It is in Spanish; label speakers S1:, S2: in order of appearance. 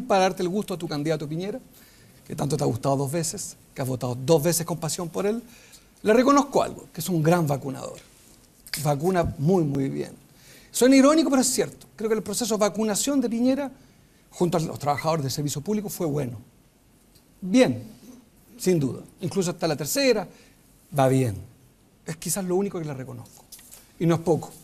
S1: para darte el gusto a tu candidato Piñera, que tanto te ha gustado dos veces, que has votado dos veces con pasión por él, le reconozco algo, que es un gran vacunador. Vacuna muy, muy bien. Suena irónico, pero es cierto. Creo que el proceso de vacunación de Piñera, junto a los trabajadores del servicio público, fue bueno. Bien, sin duda. Incluso hasta la tercera, va bien. Es quizás lo único que le reconozco. Y no es poco.